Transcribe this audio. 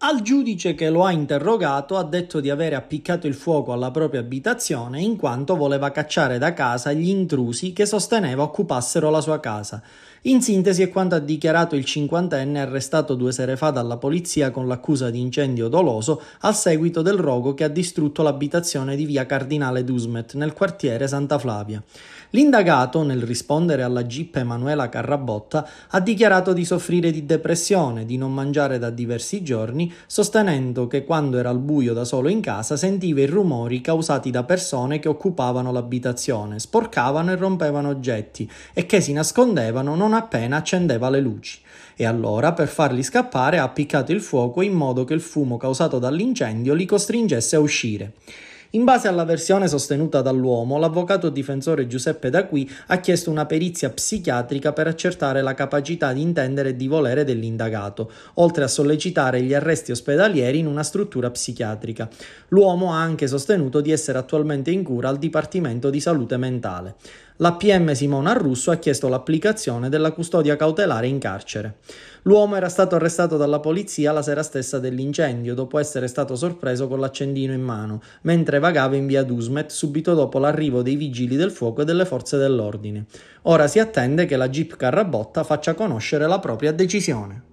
Al giudice che lo ha interrogato ha detto di avere appiccato il fuoco alla propria abitazione in quanto voleva cacciare da casa gli intrusi che sosteneva occupassero la sua casa. In sintesi è quanto ha dichiarato il cinquantenne arrestato due sere fa dalla polizia con l'accusa di incendio doloso a seguito del rogo che ha distrutto l'abitazione di via Cardinale Dusmet nel quartiere Santa Flavia. L'indagato, nel rispondere alla GIP Emanuela Carrabotta, ha dichiarato di soffrire di depressione, di non mangiare da diversi giorni sostenendo che quando era al buio da solo in casa sentiva i rumori causati da persone che occupavano l'abitazione, sporcavano e rompevano oggetti e che si nascondevano non appena accendeva le luci. E allora, per farli scappare, ha appiccato il fuoco in modo che il fumo causato dall'incendio li costringesse a uscire. In base alla versione sostenuta dall'uomo, l'avvocato difensore Giuseppe D'Aqui ha chiesto una perizia psichiatrica per accertare la capacità di intendere e di volere dell'indagato, oltre a sollecitare gli arresti ospedalieri in una struttura psichiatrica. L'uomo ha anche sostenuto di essere attualmente in cura al Dipartimento di Salute Mentale la PM Simona Russo ha chiesto l'applicazione della custodia cautelare in carcere. L'uomo era stato arrestato dalla polizia la sera stessa dell'incendio, dopo essere stato sorpreso con l'accendino in mano, mentre vagava in via Dusmet subito dopo l'arrivo dei vigili del fuoco e delle forze dell'ordine. Ora si attende che la Jeep Carrabotta faccia conoscere la propria decisione.